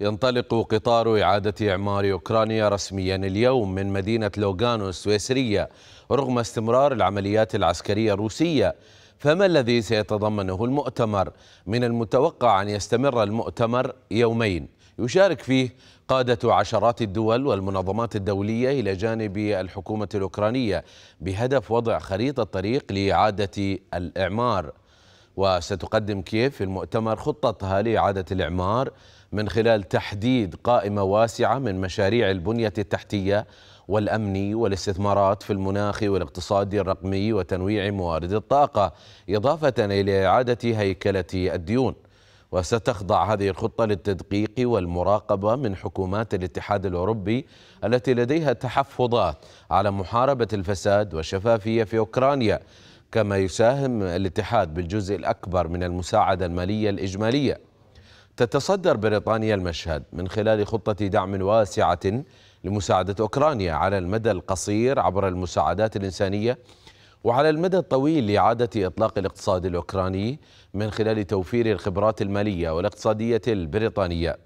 ينطلق قطار إعادة إعمار أوكرانيا رسميا اليوم من مدينة لوغانو السويسرية رغم استمرار العمليات العسكرية الروسية فما الذي سيتضمنه المؤتمر من المتوقع أن يستمر المؤتمر يومين يشارك فيه قادة عشرات الدول والمنظمات الدولية إلى جانب الحكومة الأوكرانية بهدف وضع خريطة طريق لإعادة الإعمار وستقدم كييف في المؤتمر خطتها لإعادة الإعمار من خلال تحديد قائمة واسعة من مشاريع البنية التحتية والأمني والاستثمارات في المناخ والاقتصاد الرقمي وتنويع موارد الطاقة إضافة إلى إعادة هيكلة الديون وستخضع هذه الخطة للتدقيق والمراقبة من حكومات الاتحاد الأوروبي التي لديها تحفظات على محاربة الفساد والشفافية في أوكرانيا كما يساهم الاتحاد بالجزء الأكبر من المساعدة المالية الإجمالية تتصدر بريطانيا المشهد من خلال خطة دعم واسعة لمساعدة أوكرانيا على المدى القصير عبر المساعدات الإنسانية وعلى المدى الطويل لإعادة إطلاق الاقتصاد الأوكراني من خلال توفير الخبرات المالية والاقتصادية البريطانية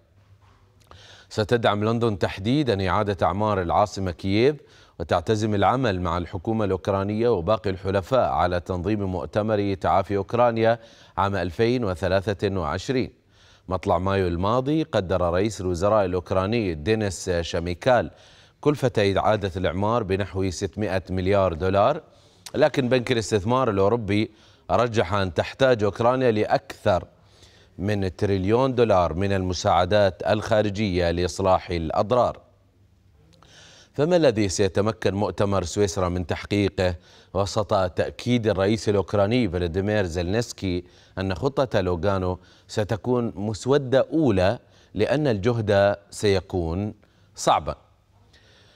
ستدعم لندن تحديدا إعادة أعمار العاصمة كييف وتعتزم العمل مع الحكومة الأوكرانية وباقي الحلفاء على تنظيم مؤتمر تعافي أوكرانيا عام 2023 مطلع مايو الماضي قدر رئيس الوزراء الأوكراني دينيس شاميكال كلفة إعادة الإعمار بنحو 600 مليار دولار لكن بنك الاستثمار الأوروبي رجح أن تحتاج أوكرانيا لأكثر من تريليون دولار من المساعدات الخارجية لإصلاح الأضرار فما الذي سيتمكن مؤتمر سويسرا من تحقيقه وسط تأكيد الرئيس الأوكراني فلاديمير زلنسكي أن خطة لوغانو ستكون مسودة أولى لأن الجهد سيكون صعباً